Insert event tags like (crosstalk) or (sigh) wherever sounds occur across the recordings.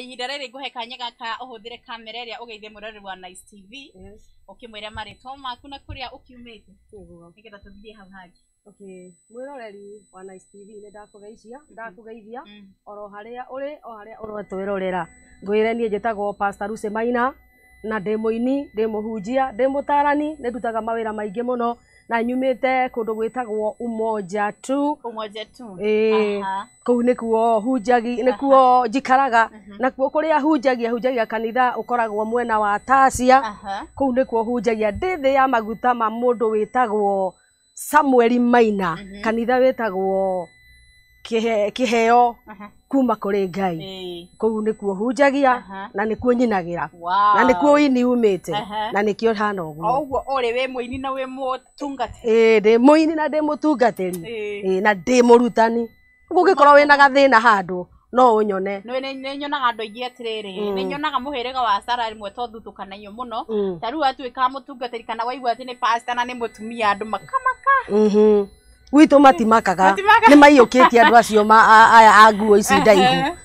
ihinda rä rä ngå he kanya gaka å hå thä re kamera ä rä a å geithie må rori wa tv å kä mwä re marä maku na kå rä a å kiumä te nä getha tå thirie hau hangä mwä roreri wa nice tv nä ndakå geicia ndakå geithia oro harä a å rä o harä a å rotwä rorera ngwä re niä njä tagwo maina na ndä må ini ndä må hunjia ndä må tarani nä ndutaga mawä ra maingä må no na nyumite kundu gwitagwo umoja tu umoja tu eh ee, kuu nikuo kuo nikuo njikaraga mhm. nakuo kuria hunjagia hunjagia kanitha ukoragwo mwena wa tasia kuu kuo hunjagia ndithi ya maguta ma mundu witagwo Samuel Maina mhm. kanitha witagwo kiheo kuma kuri ngai kuu nikuo hunjagia na nikuo nyinagira na nikuo ini umite na nikio hana uguo oguo uri we muini na we mutungate ii ndi muini na ndi mutungatiri ii na ndi murutani gugikorwo wina gathina handu no unyone nä nyonaga andå aingä atä rä mm. nä nyonaga må hä rä wa sara rä to twathutåkanagio må mm. no ta rä u atuä kaga må tungatä ri kana waigua atä na nä må tumia andå makamaka mm-hmm gwitå matimakaga nä maiyåkä andå acio aya a nguo ici ndaihu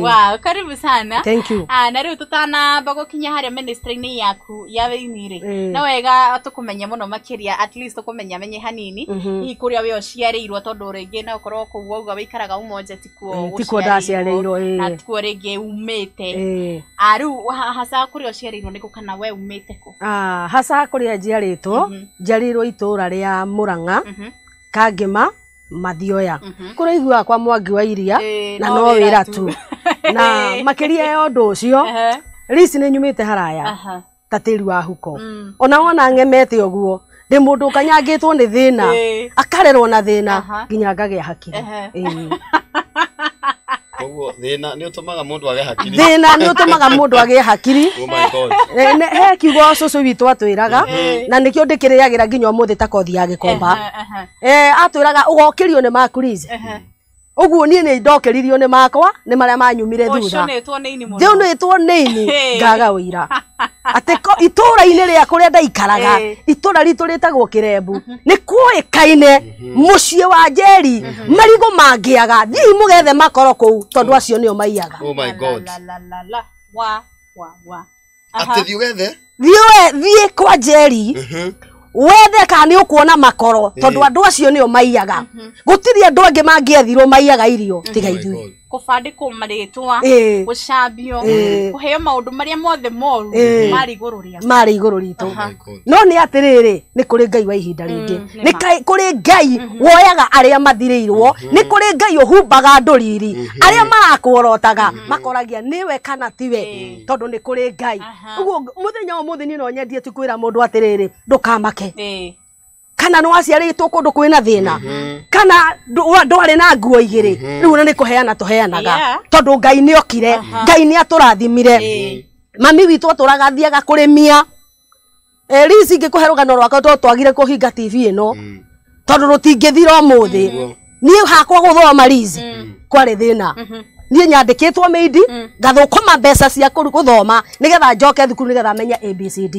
Wow, karibu sana. Thank you. Ah, na rä u tå tanamba gå kinya harä a ministry-inä yaku ya thä inä rä no wega tå kå menye må no makä ria tå kå menya menye hanini mhm. hihi kå rä a we å ciarä irwo tondå rä ngä na å korwo kå u wauga wä ikaraga umonje tikuo ndaciarä irwo na tikuo rä ngä umä te rä u haca kå rä a å ciarä irwo nä kå kana we umä te kå ah, haca kå rä a njiarä two mhm. njiarä irwo itå ra rä a må ranga mhm kangima mathioya mhm. kuri igwa kwa mwangi wa iria na no wä tu (laughs) na makä yo å ndå å cio rici nä nyumä te haraya ta tä ri wa huko ona mm. ona wona ng'emete å guo ndä må ndå thina two nä thä na akarerwo na thä na nginya ngagä a hakiri (laughs) koguo thina ni utumaga mundu age hakiri thina ni utumaga mundu age hakiri oh eh, he kiugo cucu witu atwiraga mm-hmm. na nikio ndikiriagira nginya umuthi ta kothi ya gikomba eh, eh, eh atwiraga ugokirio ni makulize uguo nie ni ndokeririo ni makwa ni maria manyumire oh, thutha ndiu ni two ni ini ngaga wira ati itura ini ria kuria ndaikaraga itura ritu ritagwo kirembu mm-hmm. ni kuikaine mucii mm-hmm. wa njeri mm-hmm. marigo mangiaga thii mugethe makoro kuu tondu mm. acio nio maiyaga oh my god wa wa wa ati thiugethe thiue thie kwa njeri wethe kana nä å kuona makoro tondå andå acio nä o maiyaga gå andu andå angä mangä maiyaga irio tiga oh kubandikwo maritwa gucambio kuheo maundu maria mothe moru mari iguru ria mari iguru ritu no ni atiriri ni kuri ngai wa ihinda ringi ni kuri ngai mhm. woyaga aria mathirirwo ni mhm. kuri ngai uhumbaga nduriri mhm. aria marakorotaga makoragia niwe kana tiwe tondu ni kuri ngai uguo muthenya umuthi ni no nyendie tu tikwira mundu atiriri ndukamake kana no kwä na thä na kana ndwarä na nguo igĩrĩ mm-hmm. rĩu na heana tå heanaga tondå ngai nä okire ngai atå rathimire mm-hmm. mami witũ atũragathiaga kũrĩmia e, rĩu cingĩkũhe rũgano rwaka to twagire hinga tv ĩno mm. tondũ må thä niä hakwa gũthoma kwarä thä na niä nyandä kä two mä idi mm. ngathå kå ma mbeca cia gå thoma nä getha njoke thukuru nä getha menya abcd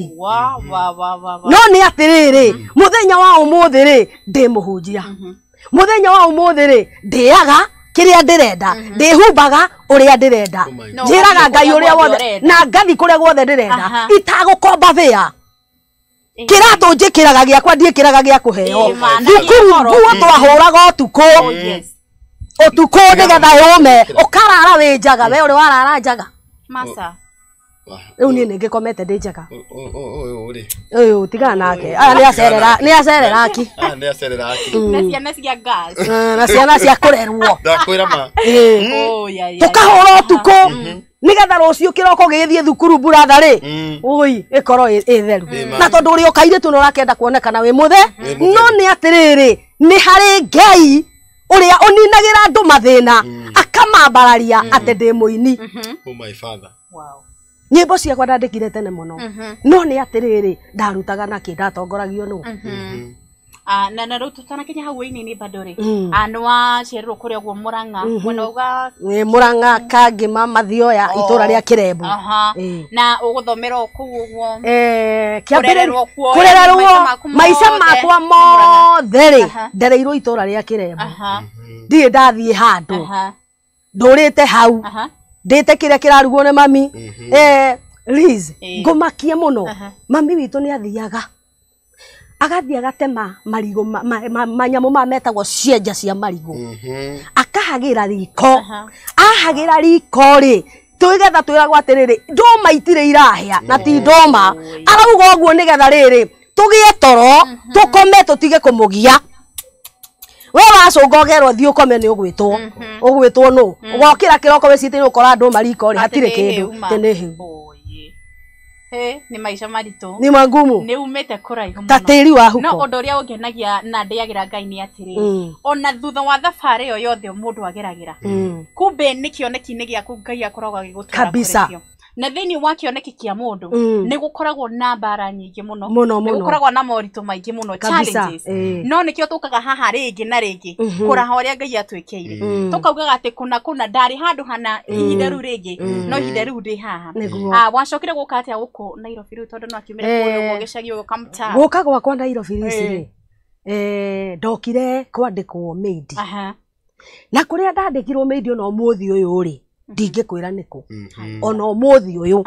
no nä atä rä rä må mm-hmm. thenya wa å må thä rä ndä må hunjia må mm-hmm. thenya wa å må thä rä ndä aga kä rä a ndä ndä renda mm-hmm. humbaga kiria ndirenda ndihumbaga oh uria ndirenda raga ngai uria wothe na ngathi kå rä a a gwothe ndä renda itagå komba eh. kä ratå njä kä raga gä akwa ndiä kä raga gä a kå heo eh, thukuru nguo twahuraga tukå oh, utuko nigetha yume ukarara wi njaga we uri warara njaga masa riu ni ningi komete ndi njega uyu tigana nake aya ni acereraki mm. eh, na ciana cia kũrerwo (laughs) eh. hmm? tũkahũra ũtukũ mm-hmm. nigetha rũciũ kĩroko gĩthiĩ thukuru buratha rĩ ũi mm. ĩkorwo ĩ theru na tondũ ũrĩ ũkairĩtu nĩ ũrakenda kuonekana wĩ mũthe no nĩ atĩrĩrĩ nĩ harĩ ngai uria uninagira andu mathina mm. akamambararia ati ndi muini wow nyimbo ciakwa ndandikire tene muno mm-hmm. no ni atiriri ndarutaga naki ndatongoragio nuu Ah, na na rutu tana kinya hau ini ni badore mm. anwa ah, cierro kuria guo muranga mm -hmm. wanoga e, muranga kangi mama thioya ya oh, itura ria kirembu uh -huh. e. na uguthomera ku guo eh kiambiriro kurera ruo maisha makwa mothe ri ndereirwo itura ria kirembu mm-hmm. ndire ndathie handu ndurite hau ndite kiria kirarugwo ni mami eh Liz ngomakie muno mami witu ni athiaga agathiä agatema marigå manyamå ma metagwo cienja cia marigå mm-hmm. akahagä ra riko ahagä ra riko rä twä ragwo twigetha twiragwo atiriri ndoma itire irahia na ti mm-hmm. ndoma arauga rä nigetha riri tugie toro tå mm-hmm. tå kome tige kå må gia we wacå nga å gerwo kome wacunga ũgerwo thiĩ å nĩ ũgwĩtwo ũgwĩtwo nũ ũgokĩra kĩroko wĩciĩte nĩ ũkora andũ mariko rĩ hatirĩ kĩndũ tä nä hĩu ni maisha maritu ni magumu ni umete kuraihu muno ta tiri wa huko no undu uria ungenagia na ndiagira ngai ni atiri mm. ona thutha wa thabari yo yothe mundu ageragira mm. kumbe ni kioneki-ini giaku ngai akoragwo agigutwara kabisa kurekio na thini wa kioneki kia mundu mm. ni gukoragwo na bara nyingi muno muno muno gukoragwo na morito maingi muno challenges eh. no kio tukaga haha ringi na ringi mm-hmm. mm -hmm. kuraha uria ngai atwikiire mm. tukaugaga ati kuna kuna dari handu hana mm. ihinda ru ringi mm. no ihinda ru ndi haha ah wacokire guka atia guko nairobi ru tondu no akiumire eh. kuyo gicagi uyo kamta guka gwa kwa nairobi ri rici eh. eh ndokire kwandikwo aha na kuria ndandikirwo made no muthi uyu ri ndingikwira niku mhm. ona umuthi uyu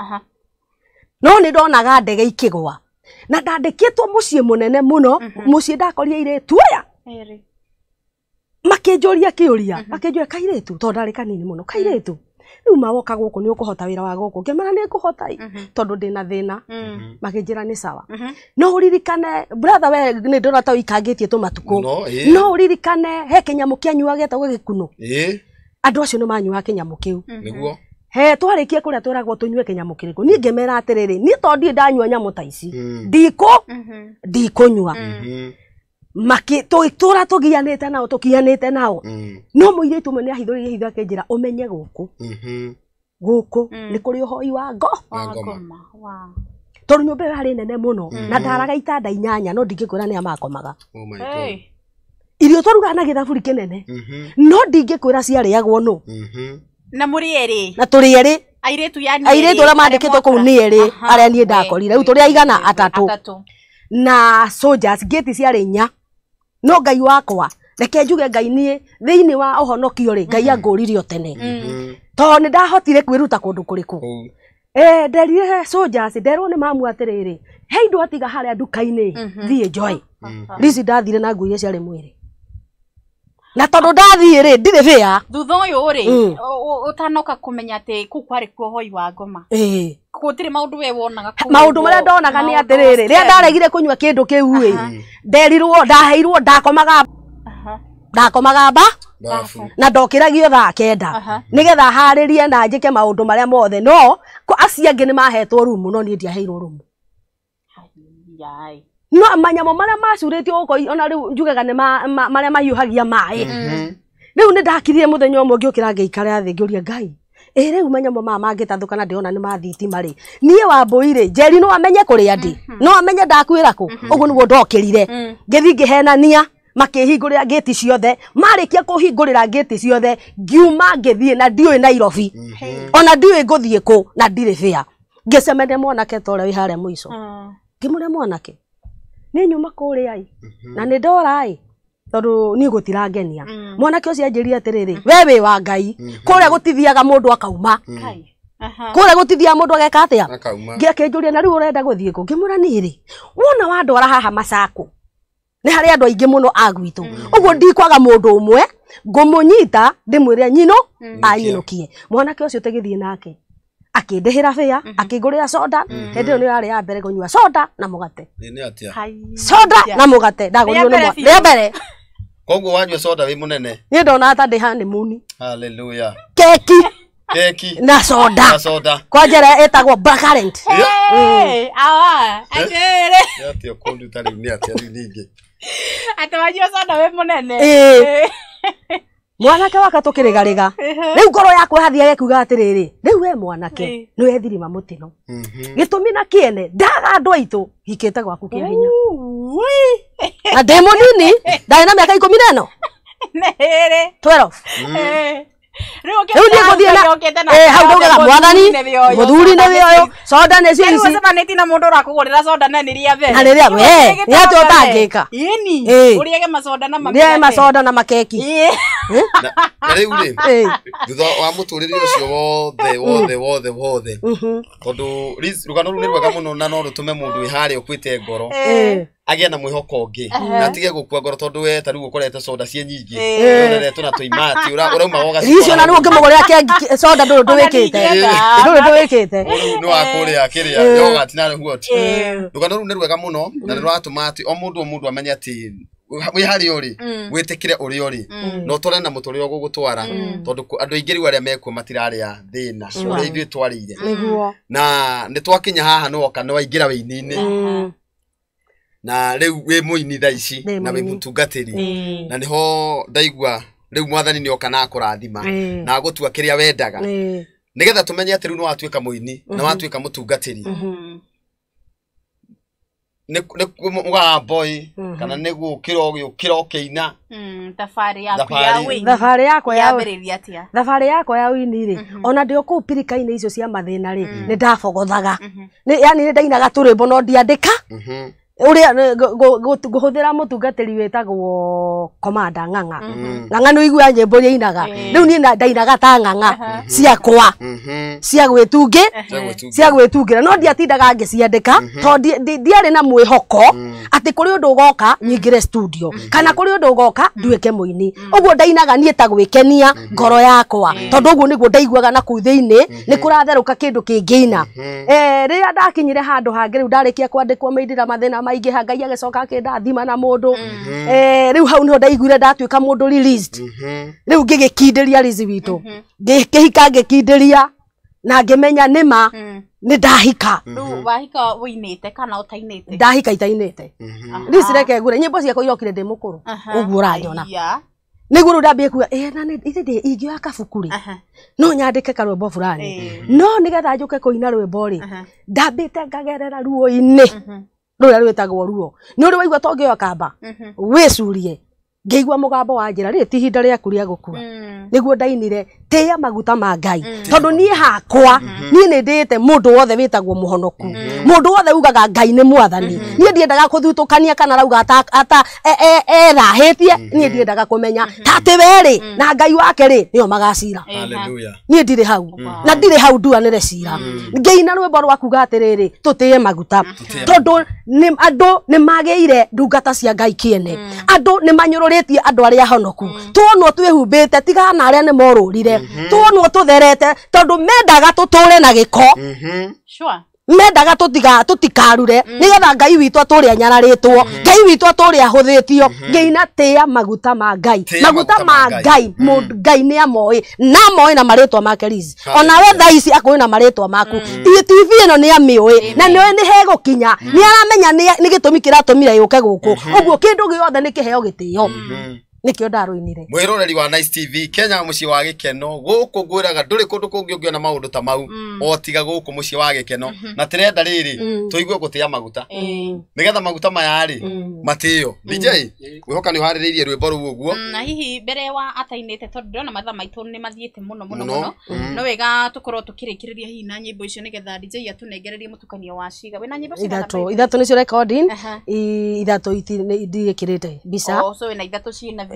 no ni ndonaga ndege ikigwa na ndandikitwo mucii munene muno mucii mhm. ndakoria iritu aya makinjuria kiuria mhm. akinjuria kairitu tondu ndari kanini muno kairitu riu mawoka guku ni ukuhota wira wa guku ngimera ni nguhota i tondu ndina thina makinjira ni sawa no uririkane brother we ni ndona ta wikangitie tumatuku no uririkane he kinyamu kianyuaga etagwo gikunu andå acio ni manyuaga nyamå kä u mhm. he kie kå rä a tå nyue kä nyamå kä rä kå niä ngä mera ngimera rä ni to ndie ndanyua nyamå ta ici ndikå mm. ndikå mhm. nyua mm. mhm. tå ra tå gianä te nao tå kianä te nao mm. no må tu muiritu umwe ni ahithuririe hitho gå kå nä kå rä å hoi wa ngo tondå nyå tondu ä iyo yari nene må no na ndaraga itanda inyanya no ra nä amakomaga irio twaruga na githaburi kinene mhm. no ndingikwira ciarĩagwo nũ mhm. na mũrĩerĩ na tũrĩerĩ airĩtu yani airĩtu arĩa mandĩkĩtwo kũu nĩ erĩ arĩa niĩ ndakorire rĩu tũrĩ aigana atatũ na soldiers ngĩti ciarĩ inya no ngai wakwa reke njuge ngai niĩ thĩinĩ wa ũhonokio rĩ ngai mhm. angũrire o tene tondũ nĩ ndahotire kwĩruta kũndũ kũrĩkũ nderire soldiers nderwo nĩ mamu atĩrĩrĩ he indo atiga nduka-inĩ thiĩ njoe rici ndathire na nguo iria ciarĩ mwĩrĩ na tondu ndathii ri ndire bia thutha uyu mm. ri utanoka kumenya ati kuu kwari kuo hoi wa ngoma gutire maundu we wonaga maundu maria ndonaga ni atiriri ria ndaregire kunywa kindu kiu ri nderirwo ndaheirwo ndakomaga ndakomaga mba na ndokiragio thaa kenda nigetha haririe na njike maundu maria mothe no aci angi ni mahetwo rumu no nie ndiaheirwo rumu no manyamo maria macurĩtie gũkũ ona rĩu njugaga nĩ maria mahiũhagia maĩ mm-hmm. Mm-hmm. rĩu nĩ ndakirire mũthenya ũmwe ngĩũkĩra ngĩikara thĩ ngĩũria ngai ĩ rĩu manyamo maya mangĩtathũka na ndĩrona nĩ mathitima rĩ niĩ wa rĩ jeri no amenye kũrĩa ndĩ mm-hmm. no amenye ndakuĩra kũ ũguo nĩguo ndokĩrire mm. ngĩthiĩ ngĩhenania makĩhingũrĩra ngĩti ciothe marĩkia kũhingũrĩra ngĩti ciothe ngiuma ngĩthiĩ na ndiũĩ nairobi ona ndiũĩ ngũthiĩ kũ na ndirĩ bĩa ngĩcemania mwanake ta ũrĩa wĩ harĩa mũico oh. ngĩmũrĩa mwanake ni nyuma kuri ai mhm. na ni ndora ai tondu ni gutira ngenia mm. mwanake ucio anjirire atiriri mm. we wi wa ngai mhm. kuria gutithiaga mundu akauma mm. kuria gutithia mundu ageka atia kinjuria na riu urenda guthie ku ngimura niri wona wandwara haha macaku ni harä andå aingä må no agwitå å guo ndikwaga må ndå å mwe ngå må nyita ndä mwä nyino anyinå kie mwanake å cio tå nake akindihira fia mhm. akingurira soda hindi mhm. iyo ni yari ya mbere gunyua soda na mugate soda na mugate ndagunyuo ni mwana mbere koguo wanyua soda wi munene ni ndona ta ndi hani muni haleluya keki keki na soda na soda kwa njira itagwo bakarent hey, mm. ajere eh? ya yati okundu tari ni atia ningi atawajua soda wi munene eh mwanake wakatũkĩrĩgarĩga rĩu ngoro yakwa hathiage kuga atĩrĩrĩ rĩu we mwanake nĩ wethirima mũtino mhm. gĩtũmi na kĩene ndaga andũ aitũ hikĩte gwaku kĩa hinya na ndĩ mũnini ndarĩ na mĩaka ikũmi na ĩno mhm. rĩu niĩ ngũthiĩ hau ndaugaga mwathani mũthuri nĩ wĩ ũyũ soda nĩ cio ici na mũndũ ũrakũgũrĩra soda na nĩ rĩa we nĩ rĩa we nĩ atĩ ũtangĩka rĩe masoda na makeki Hm? na rä u rä thutha wa må tå rä re å cio wothe wothe wothe wothe tondå rä u nä rwega må no na no rå tå me må ndå wä harä a å kuä te ngoro agä na mwä hoko å ngä na atige gå kua ngoro tondå we rä u å korete conda ciä nyingä rorerete na tåimati å rauma wogacio na nä å ngä må gå rä ra conda ndå rå ndå wä kä te ndå rå ndå wä kä te nä wakå rä a kä rä a yogatinarä huoti rå gano rä u nä rwega må no na nä rå ma atä o må ndå o må ndå amenye atä wä harä å rä wä tä kä re å rä a rä na å twarane na må tå rä re å gå gå twara mm. tondå andå aingä rä u arä a mekuo matirarä a thä na å rä a ithuä twarä ire na nä twakinya haha nä woka nä waingä ra wä ini-inä na rä u wä må ini tha ici na wä må tungatä ri mm. na nä ho ndaigua rä u mwathani nä oka na akå rathima mm. na agå tua kä rä a wendaga nä getha tå menye atä rä u nä watuä ka må ini mm-hmm. na watuä ka må tungatä ri mm-hmm mũgamboĩ mhm. kana nĩ gũkĩra ũgĩũkĩra ũkĩina hmm, thabarĩ yakwa thabarĩ yakwa ya wini rĩ mhm. ona ndä o kå u pirikainä icio cia mathä na rä mhm. nä ndabogothaga yani nä ndainaga tå rä mbo no ndiandä ndiandĩka uria nguhuthira eh, mutungatiri witagwo komanda ng'ang'a mm-hmm. ng'ang'a ni uigua nyimbo iria inaga mm-hmm. riu nie ndainaga ta ng'ang'a ciakwa mm-hmm. cia gwitungi cia gwitungira no ndiatindaga ngiciandika to ndiari na mwihoko ati kuri undu ugoka nyingire studio kana kuri undu ugoka nduike muini uguo ndainaga nie ta gwikenia ngoro yakwa tondu uguo niguo ndaiguaga na kuu thiini ni kuratheruka kindu kingiina eh, riria ndakinyire handu hangi riu ndarikia kwandikwo maithira mathina maingä ha ngai agäcoka akä ndathima na må ndå rä u hau nä ho ndaiguire ndatuä ka må ndå rä mhm. u ngä gä kindä ria witå mhm. ngä hika ngä kindä ria na ngimenya nima mm. ni ndahika mhm. wahika mm -hmm. winite kana utainite ndahika itainite ndi cireke ngure nyimbo ciakwa irokire ndi mukuru uguo uranyona niguo riu ndambie kuga ä na ithä ingioya kabuku rä no nyandä ke karwämbo burani no nä getha njå ke kå ina rwä mbo rä ndambä te ngagerera ruo-inä ndu ria rwitagwo ruo ni uri waigua tongi okamba mm-hmm. wicurie ngeigua mugambo wa njira ri ti hinda riaku ria gukua mm. niguo ndainire tia maguta ma ngai mm. tondu nie hakwa nie mm-hmm. ni ndite mundu wothe witagwo muhonoku mundu mm-hmm. wothe ugaga ngai ni mwathani mm-hmm. nie ndiendaga kuthutukania kana rauga ata e, e, erahitie nie ndiendaga kumenya tati ri na ngai wake ri o magacira nie ndiri hau na ndiri hau nduanire cira ngeina rwimbo rwakuga atiriri tutiye maguta tondu andu ni magiire ndungata cia ngai kiene mm. andu ni manyururi tukurĩtie andå arä a honoku tuonwo twĩhumbä te tigana mhm. na arä a nä morå rire tuonwo tå therete tondå mendaga tå tå re na gä ko mendaga tutikarure mm. nä getha ngai witå turia rä a ngai witå turia rä a hå thä tio mm-hmm. ngä ina tä a maguta ma ngai maguta ma ngai ngai mm. nä amoä na moä na marä twa kelizi ona thaa ici akå na marä twa maku tv ä no nä amä å na nä oä nä hegå kinya mm. nä aramenya nä gä tå mi kä ratå mire yå ke gå kå mm-hmm. å guo kä ndå gä othe nä kä heo gä tä o mm-hmm nikio ndaruinire mwiroreri wa Nice TV Kenya mucii wa gikeno guku ngwiraga nduri kundu kungi ungiona maundu ta mau mm. o tiga guku mucii wa gikeno mm-hmm. na tirenda riri mm. tuigue gutia maguta mm. nigetha maguta maya ri mm. mm. DJ wihoka ni uhaririirie rwimbo ruu uguo mm, na hihi mbere wa atainite tondu ndona matha maitu ni mathiite muno muno muno no mm. wega tukorwo tukirikiriria hihi na nyimbo icio nigetha DJ atunengererie mutukanio wa ciga wina nyimbo ithatu ithatu nicio recording ithatu itirikirite mbica oh so wina ithatu cina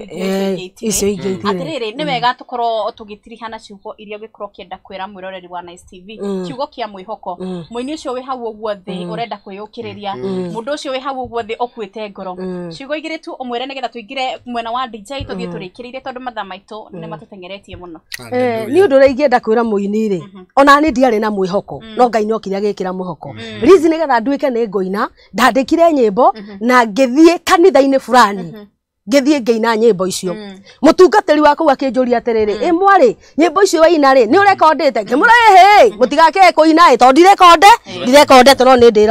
icio ingĩatĩrĩrĩ eh, mm. nĩ mm. wega tũkorwo tũgĩtiririkana ciugo iria ũngĩkorwo ũkĩenda kwĩra mwĩroreri wa Nice TV mm. kiugo kĩa mwĩhoko mũini ũcio wĩ hau ũguo thĩ ũrenda kwĩyũkĩrĩria mũndũ ũcio wĩ hau ũguo thĩ ũkuĩte ngoro ciugo igĩrĩ tu ũmwĩre nĩgetha tũingĩre mwena wa DJ ire tũthiĩ tũrĩkĩrĩire tondũ mathaa maitũ nĩ matũteng'eretie mũno eh, nĩ ũndũ ũrĩa ingĩenda kwĩra mũini rĩ mhm. ona nĩ ndiarĩ na hoko no Ngai no kiria gĩkĩra mwĩhoko rizi nĩgetha nduĩke nĩ ngũina ndandĩkire nyĩmbo mhm. na ngĩthiĩ kanitha-inĩ fulani mhm ngithie ngeina nyimbo icio mutungatiri mm. waku akinjuria atiriri i mm. mwari nyimbo icio waina ri ni urekondite ngimura ehe mutigakee mm. kuina i tondu ndirekonde ndirekonde tono ni ndira